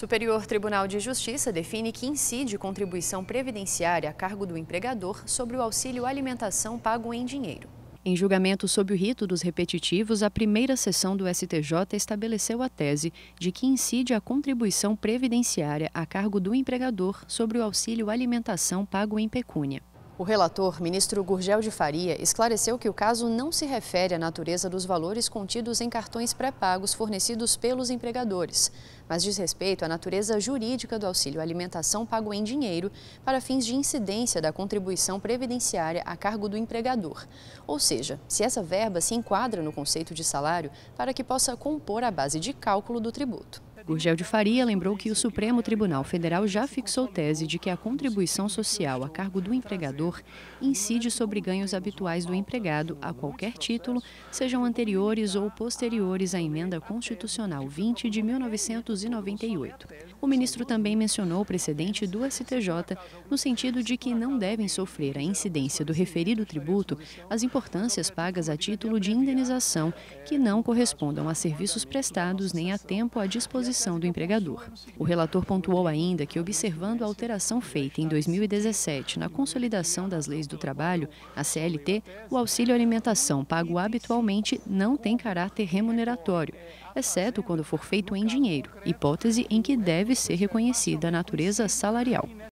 Superior Tribunal de Justiça define que incide contribuição previdenciária a cargo do empregador sobre o auxílio alimentação pago em dinheiro. Em julgamento sob o rito dos repetitivos, a primeira sessão do STJ estabeleceu a tese de que incide a contribuição previdenciária a cargo do empregador sobre o auxílio alimentação pago em pecúnia. O relator, ministro Gurgel de Faria, esclareceu que o caso não se refere à natureza dos valores contidos em cartões pré-pagos fornecidos pelos empregadores, mas diz respeito à natureza jurídica do auxílio alimentação pago em dinheiro para fins de incidência da contribuição previdenciária a cargo do empregador. Ou seja, se essa verba se enquadra no conceito de salário para que possa compor a base de cálculo do tributo. Gurgel de Faria lembrou que o Supremo Tribunal Federal já fixou tese de que a contribuição social a cargo do empregador incide sobre ganhos habituais do empregado a qualquer título, sejam anteriores ou posteriores à emenda constitucional 20 de 1998. O ministro também mencionou o precedente do STJ no sentido de que não devem sofrer a incidência do referido tributo as importâncias pagas a título de indenização que não correspondam a serviços prestados nem a tempo à disposição contribuição do empregador. O relator pontuou ainda que, observando a alteração feita em 2017 na consolidação das leis do trabalho, a CLT, o auxílio alimentação pago habitualmente não tem caráter remuneratório, exceto quando for feito em dinheiro, hipótese em que deve ser reconhecida a natureza salarial.